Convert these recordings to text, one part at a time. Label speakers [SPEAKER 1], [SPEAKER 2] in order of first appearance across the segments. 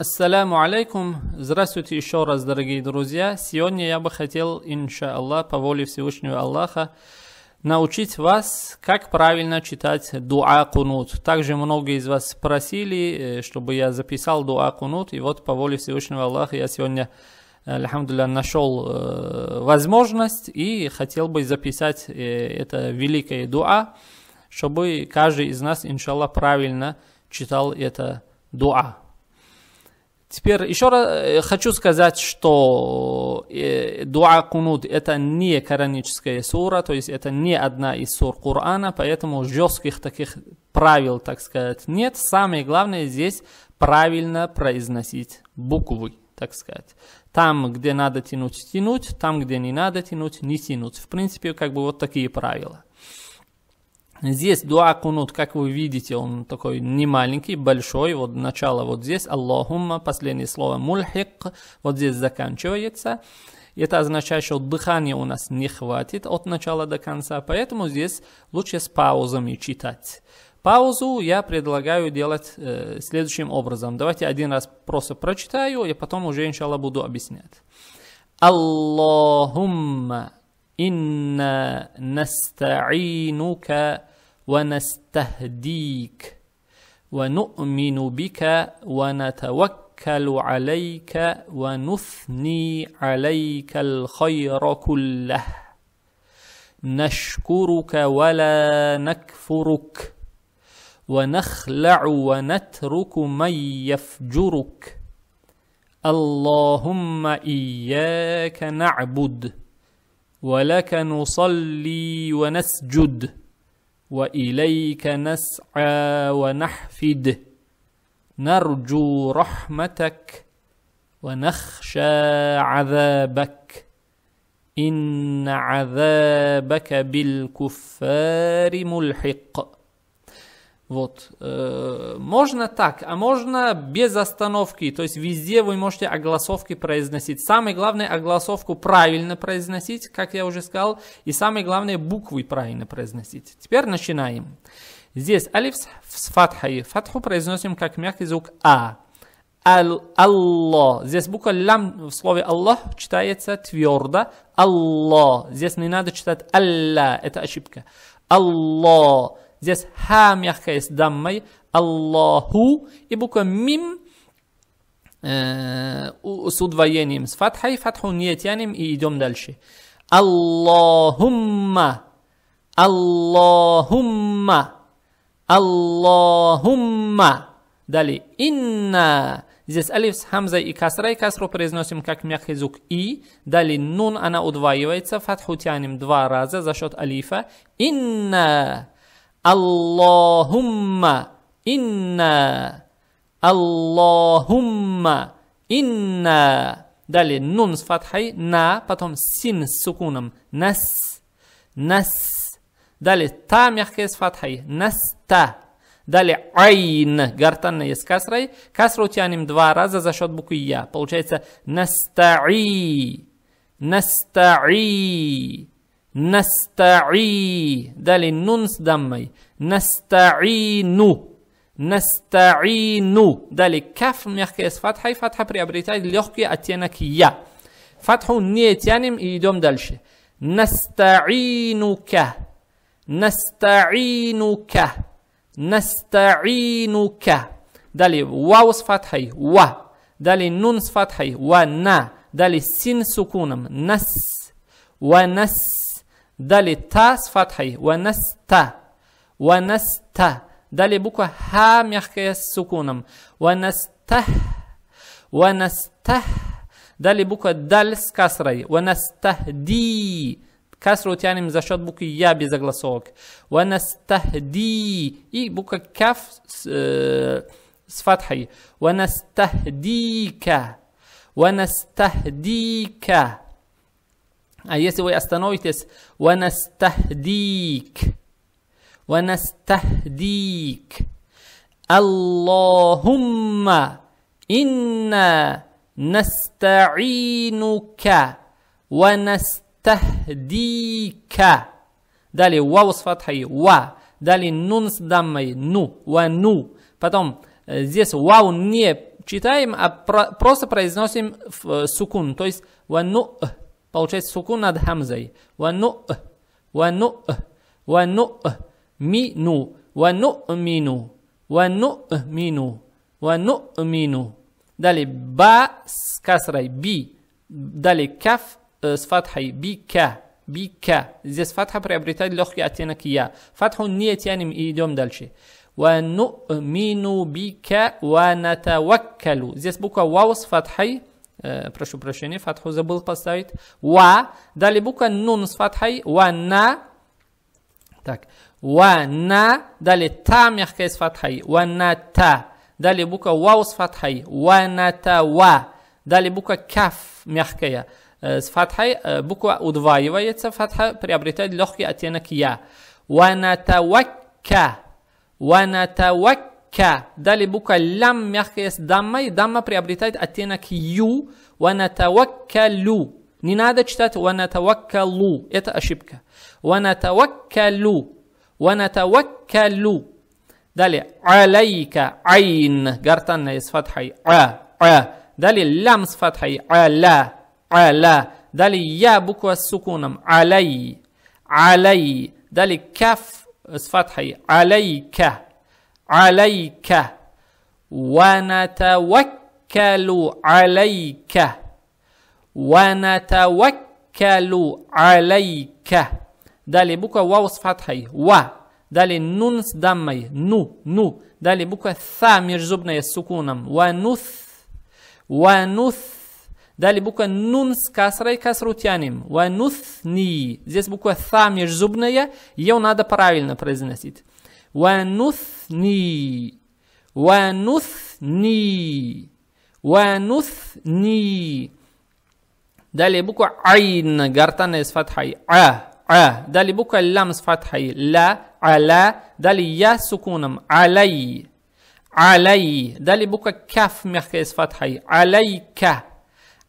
[SPEAKER 1] Ассаляму алейкум. Здравствуйте еще раз, дорогие друзья. Сегодня я бы хотел, иншаллах, по воле Всевышнего Аллаха, научить вас, как правильно читать дуа кунут. Также многие из вас просили, э, чтобы я записал дуа кунут, и вот по воле Всевышнего Аллаха я сегодня, э, алхамдулилля, нашел э, возможность и хотел бы записать это великое дуа, чтобы каждый из нас, иншаллах, правильно читал это дуа. Теперь еще раз э, хочу сказать, что э, дуа кунут это не кораническая сура, то есть это не одна из сур Корана, поэтому жестких таких правил, так сказать, нет. Самое главное здесь правильно произносить буквы, так сказать. Там, где надо тянуть, тянуть, там, где не надо тянуть, не тянуть. В принципе, как бы вот такие правила. Здесь дуа кунут, как вы видите, он такой не маленький, большой. Вот начало вот здесь, Аллахумма, последнее слово мульхик, вот здесь заканчивается. Это означает, что дыхания у нас не хватит от начала до конца, поэтому здесь лучше с паузами читать. Паузу я предлагаю делать э, следующим образом. Давайте один раз просто прочитаю, и потом уже, иншалла, буду объяснять. Аллахумма инна настаинука ونستهديك ونؤمن بك ونتوكل عليك ونثني عليك الخير كله نشكرك ولا نكفرك ونخلع ونترك من يفجرك اللهم اياك نعبد ولك نصلي ونسجد وإليك نسعى ونحفد نرجو رحمتك ونخشى عذابك إن عذابك بالكفار ملحق Вот. Э, можно так, а можно без остановки. То есть везде вы можете огласовки произносить. Самое главное, огласовку правильно произносить, как я уже сказал. И самое главное, буквы правильно произносить. Теперь начинаем. Здесь алиф с фатхой. Фатху произносим как мягкий звук А. Ал Алло. Здесь буква лям в слове Аллах читается твердо. Алло. Здесь не надо читать Алла. Это ошибка. Алло. Здесь ха мягкая с даммой, Аллаху, и буква мим э, с удвоением, с фатхой, фатху не тянем и идем дальше. Аллахумма, Аллахумма, Аллахумма. Далее, инна. Здесь алиф с хамзой и касрой. Касру произносим как мягкий звук и. Далее нун, она удваивается. Фатху тянем два раза за счет алифа. Инна. Аллахумма инна. Аллахумма инна. Далее нун с фатхой на, потом син с сукуном нас. Нас. Далее та мягкая с фатхой та. Далее айн, гортанная с касрой. Касру тянем два раза за счет буквы я. Получается настаи. Настаи. نستعي ده للنونس دمي نستعينو نستعينو ده للكاف ميخكيس فتحي فتحة بري أبريتاي ليخكي أتينك يا فتحو نيتيانم يدوم دلشي نستعينك نستعينك نستعينك دالي واو فتحي و دالي نون و ونا دالي سين سكونم نس ونس دال تاس نستا و نستا دال بوكو ها ميخكي السكونم ونسته ونسته دال بوكو و نسته ونستهدي كسرو تاني مزاشات بوكو يا بيزغلسوك ونستهدي اي بوكو كاف فتحي ونستهديك ونستهديك А если вы остановитесь, ванастахдик, ванастахдик, Аллахумма, инна настаинука, ванастахдика. Далее вау с фатхой, ва. Далее нун с даммой, ну, вану. Потом э, здесь вау не читаем, а про просто произносим в э, сукун, то есть вану. Э». Получается сукун над хамзой. Вану, вану, вану, мину, вану мину, вану мину, вану мину. Далее ба с касрой, би. Далее каф с фатхой, би бика, бика. Здесь фатха приобретает легкий оттенок я. Фатху не тянем и идем дальше. Вану ونؤمن بك ونتوكل. Здесь буква вау с фатхой. э, прошу прощения, фатху забыл поставить. Ва. Далее буква нун с фатхой. Ва на. Так. Ва на. Далее та мягкая с фатхой. Ва на та. Далее буква вау с фатхой. Ва на та ва. Далее буква каф мягкая э, с фатхой. Э, буква удваивается, фатха приобретает легкий оттенок я. Ва на та ва ка. Ва на та ва كدالي мягкая с дамма, и дамма приобретает оттенок ю ونتوكل не надо читать ونتوكل это ошибка ونتوكل ونتوكل далее Алейка. Айн. гортанная с фатхой а а далее лям с фатхой аля аля далее я буква с сукуном алей алей далее каф с фатхой алейка عليك ونتوكل عليك ونتوكل عليك دالي بوكا واو فتحية و دالي نونس دمي نو نو دالي بوكا ثا مجذوبنا السكونم ونث ونث دالي بوكا نونس كسرة كسرة تيانم ونثني здесь буква ثа межзубная يو نادا правильно произносить ونث нусни, ва нусни, Далее буква Айн, гортанная с фатхой. А, а. Далее буква ЛАМ с фатхой. Ла, аля. Далее Я с сукуном. Алай. Алай. Далее буква Каф мягкая с фатхой. Алайка.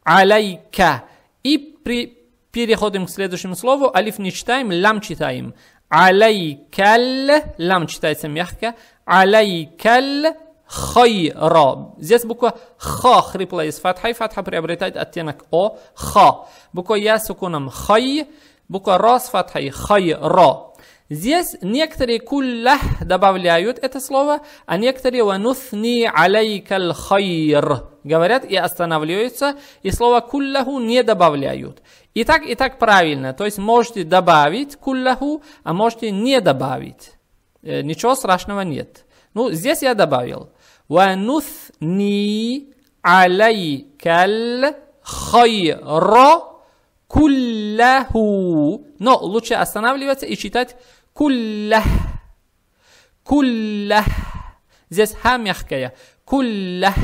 [SPEAKER 1] Алайка. И при переходим к следующему слову. Алиф не читаем, лам читаем. Алейкаль, лам читается мягко, алейкаль хайра. Здесь буква ха хриплая из фатхай фатха приобретает оттенок о, ха. Буква я с укуном хай, буква ра с фатхой, хайра. Здесь некоторые куллах добавляют это слово, а некоторые ванусни алейкал хайр говорят и останавливаются, и слово куллаху не добавляют. И так, и так правильно. То есть можете добавить куллаху, а можете не добавить. Э, ничего страшного нет. Ну, здесь я добавил. وَنُثْنِي عَلَيْكَ الْخَيْرَ كُلَّهُ Но лучше останавливаться и читать куллах. Куллах. Здесь ха мягкая. Куллах.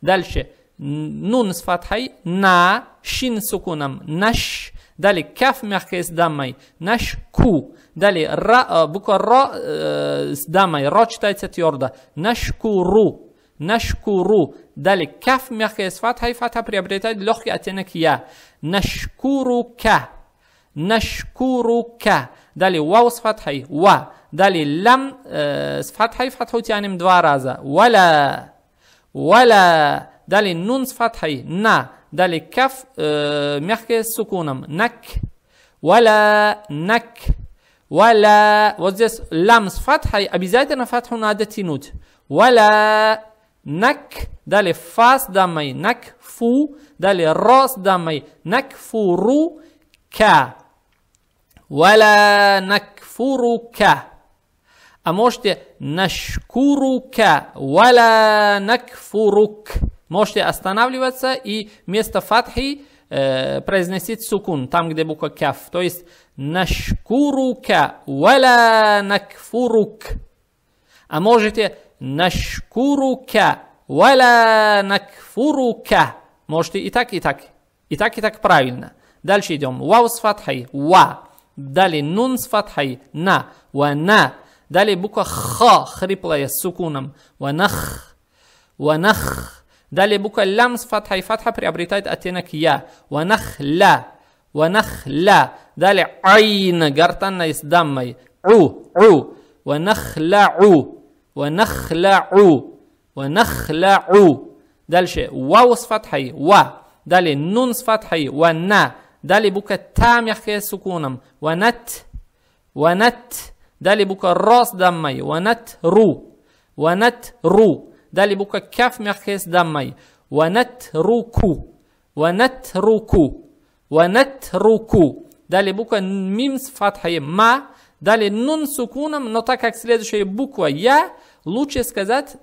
[SPEAKER 1] Дальше. نون فتحي نا شين سكونم نش دالي كاف مركز دامي نش كو دالي را آه، بوكا را آه، دامي را چتايتس تيوردا نش كو رو نش كو رو دالي كاف مركز فتحي فتح بريبريتا لخي اتنك يا نش كو رو كا نش كا دالي واو فتحي وا دالي لم آه، فتحي فتحو تيانيم دوارازا ولا ولا دالي نونس فتحي نا دالي كف ميحكي سكونم نك ولا نك ولا وزيس لامس فتحي ابيزايتنا فتحو نادة تينوت ولا نك دالي فاس دامي نك فو دالي راس دامي نك فورو كا ولا نكفرو كا اموشتي نشكرك ولا نكفرك Можете останавливаться и вместо фатхи э, произносить сукун, там, где буква кяф. То есть нашкурука вала накфурук. А можете нашкурука вала накфурука. Можете и так, и так. И так, и так правильно. Дальше идем. Вау с фатхой. Ва. Далее нун с фатхой. На. вана, Далее буква х, хриплая с сукуном. Ванах. Ванах. Далее буква лям с фатхой. Фатха приобретает оттенок я. Ванахля. Ванахля. Далее айн. Гортанная с даммой. У. У. Ванахляу. Ванахляу. Ванахляу. Дальше вау с фатхой. Ва. Далее нун с фатхой. Вана. Далее буква та мягкая с сукуном. Ванат. Ванат. Далее буква ро с даммой. Ванат ру. Ванат ру. Далее буква кяф мягкая руку, даммой. руку, Ванатруку. руку. Далее буква мим с фатхой ма. Далее нун с но так как следующая буква я, лучше сказать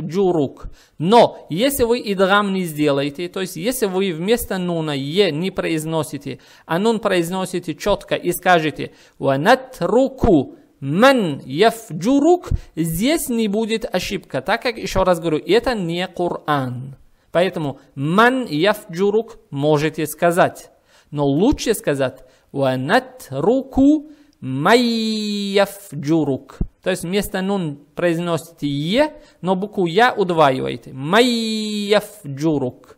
[SPEAKER 1] джурук. Но если вы идрам не сделаете, то есть если вы вместо нуна е не произносите, а нун произносите четко и скажете ванатру руку, Ман яфджурук. Здесь не будет ошибка, так как, еще раз говорю, это не Коран. Поэтому ман яфджурук можете сказать. Но лучше сказать ванат руку майяфджурук. То есть вместо нун произносите е, но букву я удваиваете. Майяфджурук.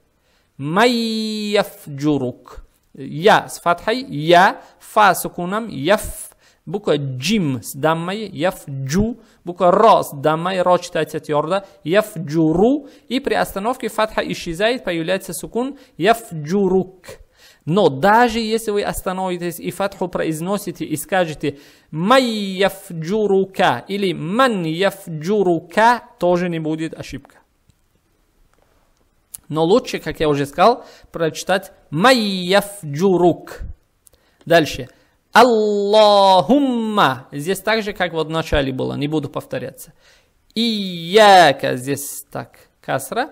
[SPEAKER 1] Майяфджурук. Я с фатхой, я, фа сукуном, яф Буква джим с даммой, яфджу. Буква ро с даммой, ро читается твердо, яфджуру. И при остановке фатха исчезает, появляется сукун, яфджурук. Но даже если вы остановитесь и фатху произносите и скажете «Май яфджурука» или «Ман яфджурука» тоже не будет ошибка. Но лучше, как я уже сказал, прочитать «Май яфджурук». Дальше – Аллахумма. Здесь так же, как вот в начале было, не буду повторяться. Ияка здесь так, касра.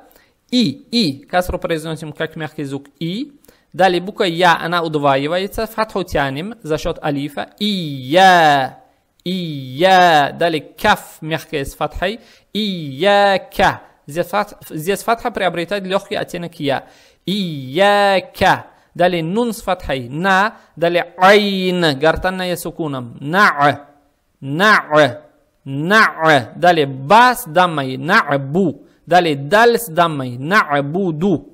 [SPEAKER 1] И, и, касру произносим как мягкий звук и. Далее буква я, она удваивается, фатху тянем за счет алифа. И я, и я. Далее каф мягкая с фатхой. И я ка. Здесь, фат, здесь фатха приобретает легкий оттенок я. И я ка далее нун с фатхой, на, далее айн, гортанная с укуном, на, на, на, далее ба с даммой, на, бу, далее даль с даммой, на, буду,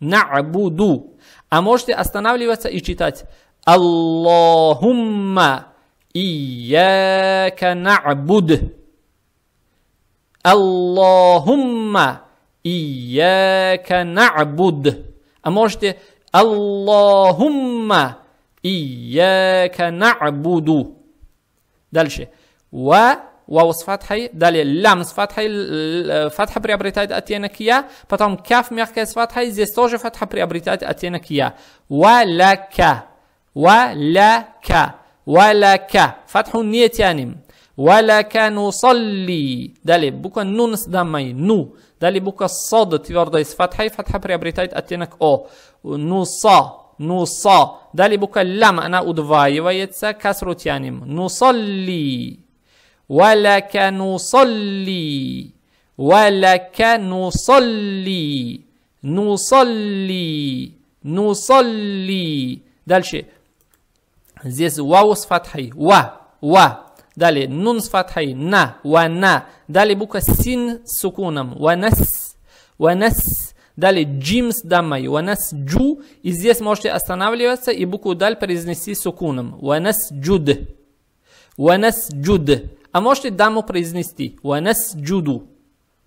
[SPEAKER 1] на, буду. А можете останавливаться и читать Аллахумма ияка на'буд. Аллахумма ияка на'буд. А можете اللهم إياك نعبد дальше و واو с фатхой, далее лям с фатхой, фатха приобретает оттенок я, потом каф мягкая с фатхой, здесь тоже фатха приобретает оттенок я. Валяка, валяка, валяка, фатху не тянем. Валяка нусалли. Далее буква нун с дамой, ну. Дали буква СОД твердой с фатхой, фатха приобретает оттенок О. Нуса, нуса. Далее буква лям, она удваивается, касру тянем. Нусалли. Валяка нусалли. Валяка нусалли. Нусалли. Нусалли. Дальше. Здесь вау с фатхой. Ва. Ва. Далее нун с фатхой на, вана. Далее буква син с сукуном. Ванас, ванас. Далее джим с даммой. Ванас джу. И здесь можете останавливаться и букву даль произнести с сукуном. Ванас джуд. Ванас джуд. А можете даму произнести. Ванас джуду.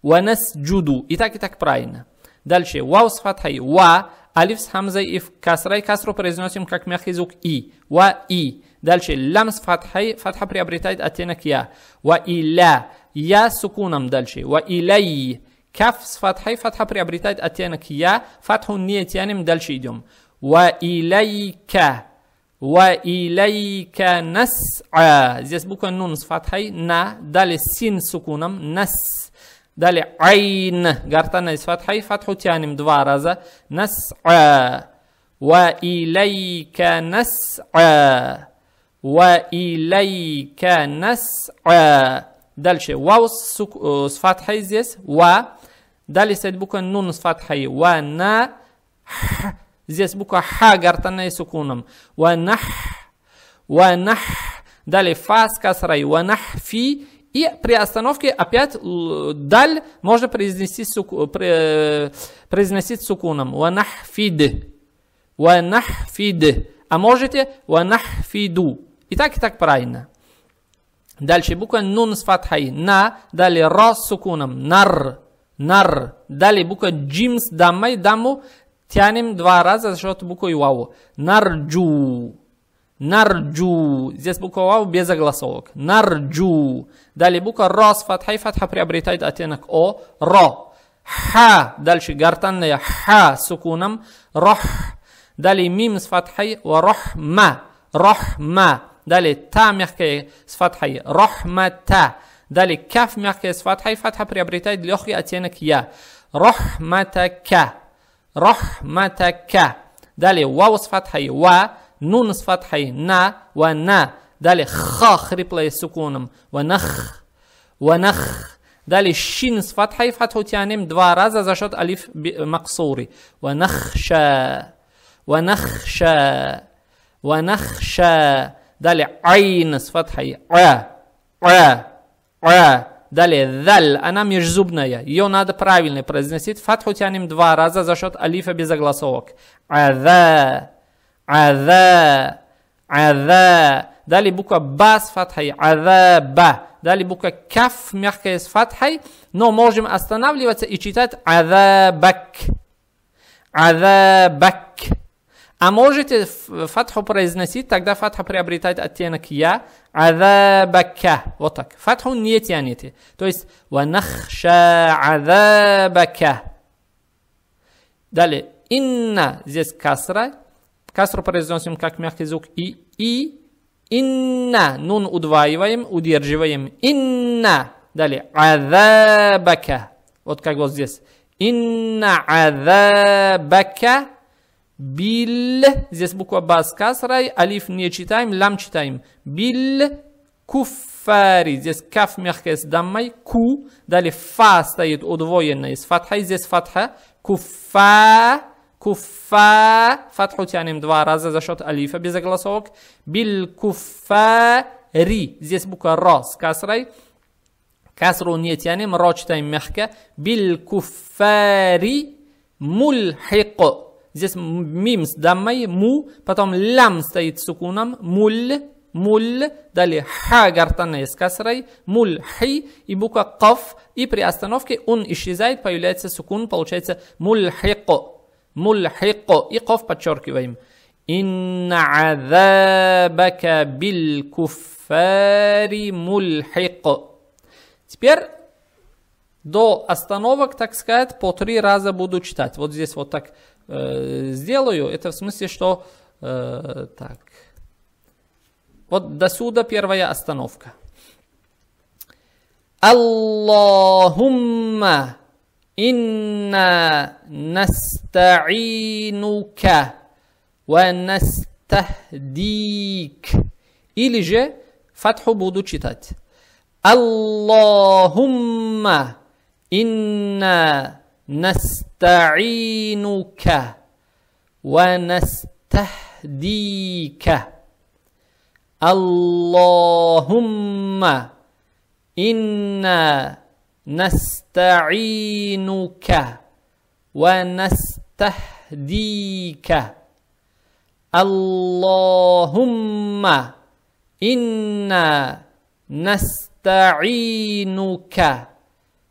[SPEAKER 1] Ванас джуду. И так и так правильно. Дальше. Вау с фатхой. Ва. Алиф с хамзой и в касрой. Касру произносим как мягкий звук и. Ва и. دالشي لمس فتحي فتحة بريابريتايد أتينك يا وإلى يا سكونم دالشي وإلي كف فتحي فتحة بريابريتايد أتينك يا فتح نية يعني دالشي ديوم وإليك وإليك نسعى здесь буква نون с фатхой на далее син с сукуном нас далее عين гортана с фатхой фатху тянем два раза نسعى وإليك نسعى Ва илейка нас'а. Дальше. Вау с, э, с фатхой здесь. Ва. Далее стоит буква нун с фатхой. Ва на. Х. Здесь буква ха гортанная сукуном. Ва нах. Ва нах. Далее фа с касрой. Ва нах фи. И при остановке опять даль можно произнести, произнести суку, э, произносить сукуном. Ванахфид. Ванахфид. А можете ванахфиду. И так, и так правильно. Дальше буква нун с фатхой. На. Далее ра с сукуном. Нар. Нар. Далее буква джим с даммой. Даму тянем два раза за счет буквы вау. Нарджу. Нарджу. Здесь буква вау без огласовок. Нарджу. Далее буква ра с фатхой. Фатха приобретает оттенок о. Ра Ха. Дальше гортанная ха с сукуном. Рох. Далее мим с фатхой. Рохма. Рохма. Dalje ta mjehka je s fathaj rahmata. Dalje kaf mjehka je s fathaj, fatha priobretaj ljohi ocjenak ja. Rahmataka. Rahmataka. Dalje waw s fathaj wa, nun s fathaj na, wa na. Dalje ha hripla je sukunom, wa nah, wa nah. Dalje šin s fathaj, fathu tjanem dva raza za šot alif maksuri. Wa nahša. ونخشى ونخشى Далее айн с фатхой. А, а, а. Далее даль, она межзубная. Ее надо правильно произносить. Фатху тянем два раза за счет алифа без огласовок. Ада, ада, ада. Далее буква ба с фатхой. Ада, «э, ба. Далее буква каф мягкая с фатхой. Но можем останавливаться и читать адабак. «э, адабак. «Э, а можете фатху произносить, тогда фатха приобретает оттенок я. Азабака. Вот так. Фатху не тянете. То есть ванахша азабака. Далее. Инна. Здесь касра. Касру произносим как мягкий звук и. И. Инна. Нун удваиваем, удерживаем. Инна. Далее. Азабака. Вот как вот здесь. Инна азабака. Бил. Здесь буква Ба с касрой. Алиф не читаем, лам читаем. Бил. Куфари. Здесь каф мягкая с даммой. Ку. Далее фа стоит удвоенная с фатхой. Здесь фатха. Куфа. Куфа. Фатху тянем два раза за счет алифа без огласовок. Бил. Куфари. Здесь буква Ра с касрой. كسر نيتيانم روشتين محكة بالكفار ملحق Здесь мим с даммой, му, потом лям стоит с сукуном, муль, муль, далее ха гортанная с касрой, муль хи и буква каф, и при остановке он исчезает, появляется сукун, получается муль хико, муль хико, и каф подчеркиваем. Инна азабака бил куфари мульхико. Теперь до остановок, так сказать, по три раза буду читать. Вот здесь вот так Э, сделаю, это в смысле, что э, так. Вот до сюда первая остановка. Аллахумма инна настаинука ва настахдик. Или же фатху буду читать. Аллахумма инна نستعينك ونستهديك اللهم إنا نستعينك ونستهديك اللهم إنا نستعينك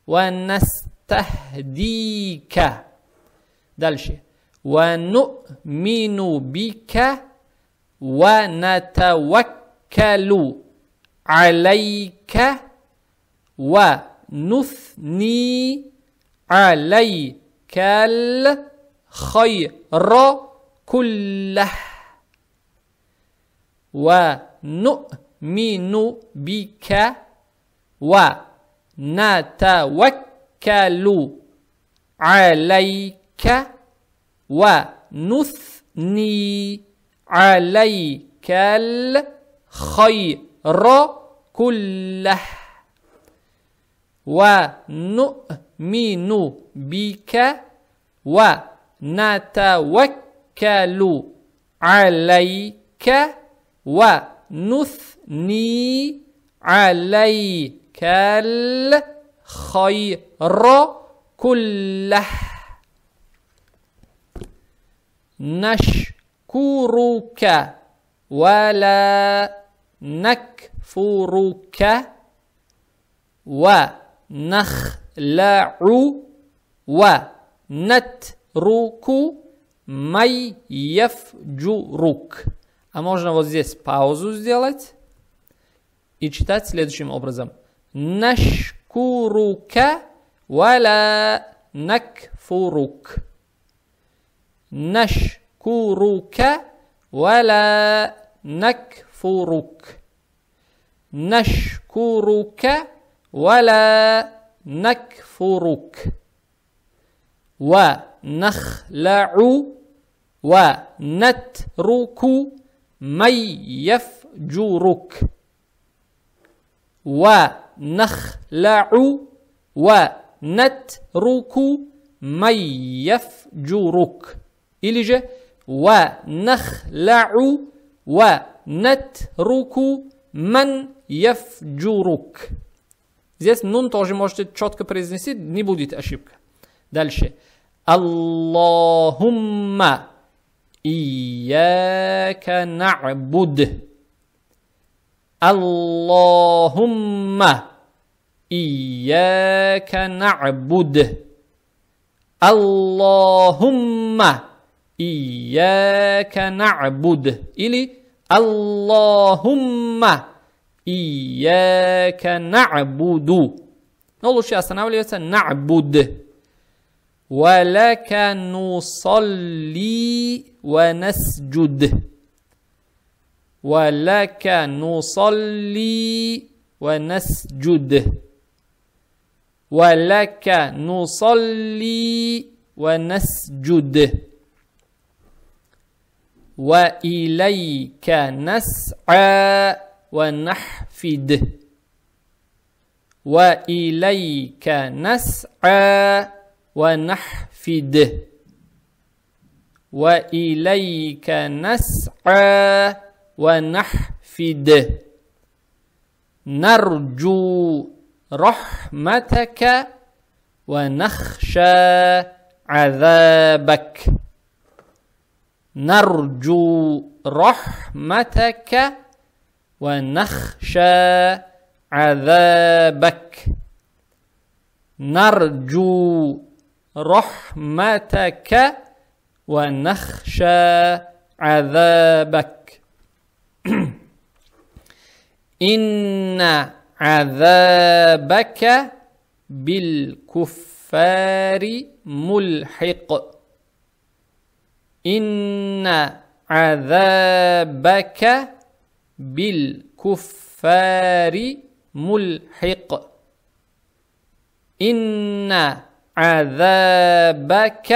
[SPEAKER 1] ونستهديك نستهديك دالشي ونؤمن بك ونتوكل عليك ونثني عليك الخير كله ونؤمن بك ونتوكل نتوكل عليك ونثني عليك الخير كله ونؤمن بك ونتوكل عليك ونثني عليك الخير хайра куллях. Нашкурука вала накфурука ва нахлау ва натруку май А можно вот здесь паузу сделать и читать следующим образом. Наш نشكرك ولا نكفرك نشكرك ولا نكفرك نشكرك ولا نكفرك ونخلع ونترك من يفجرك ونترك نخلع ونترك من يفجرك إليجة ونخلع ونترك من يفجرك Здесь нун тоже можете четко произнести, не будет ошибка. Дальше. Аллахумма ияка на'буд. Аллахумма إياك نعبد اللهم إياك نعبد إلي اللهم إياك نعبد نقول شيء أستناولي نعبد ولك نصلي ونسجد ولك نصلي ونسجد ولك نصلي ونسجد وإليك نسعى ونحفد وإليك نسعى ونحفد وإليك نسعى ونحفد نرجو رحمتك ونخشى عذابك نرجو رحمتك ونخشى عذابك نرجو رحمتك ونخشى عذابك إن عذابك بالكفار ملحق إن عذابك بالكفار ملحق إن عذابك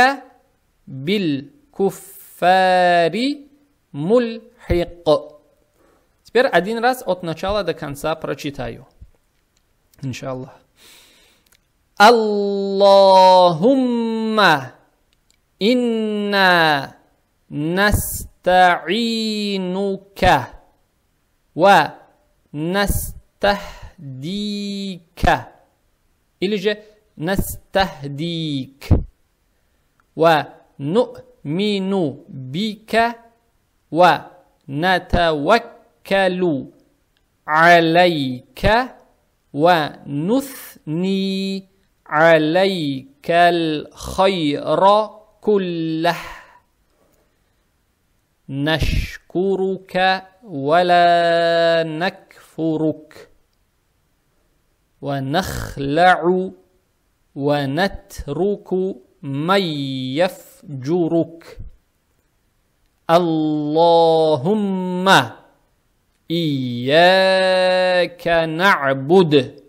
[SPEAKER 1] بالكفار ملحق Теперь один раз от начала до конца прочитаю. ان شاء الله اللهم انا نستعينك ونستهديك جاء نستهديك ونؤمن بك ونتوكل عليك ونثني عليك الخير كله نشكرك ولا نكفرك ونخلع ونترك من يفجرك اللهم إياك نعبد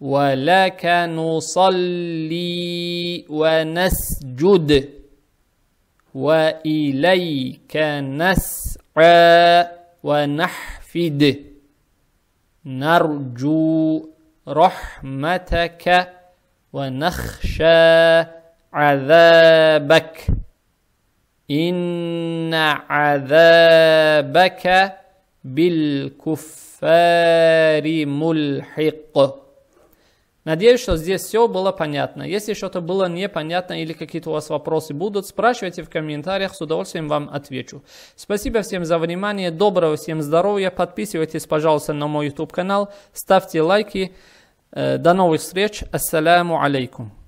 [SPEAKER 1] ولك نصلي ونسجد وإليك نسعى ونحفد نرجو رحمتك ونخشى عذابك إن عذابك билькуфари мульхикку. Надеюсь, что здесь все было понятно. Если что-то было непонятно или какие-то у вас вопросы будут, спрашивайте в комментариях, с удовольствием вам отвечу. Спасибо всем за внимание, доброго всем здоровья, подписывайтесь, пожалуйста, на мой YouTube канал, ставьте лайки. Э, до новых встреч, ассаляму алейкум.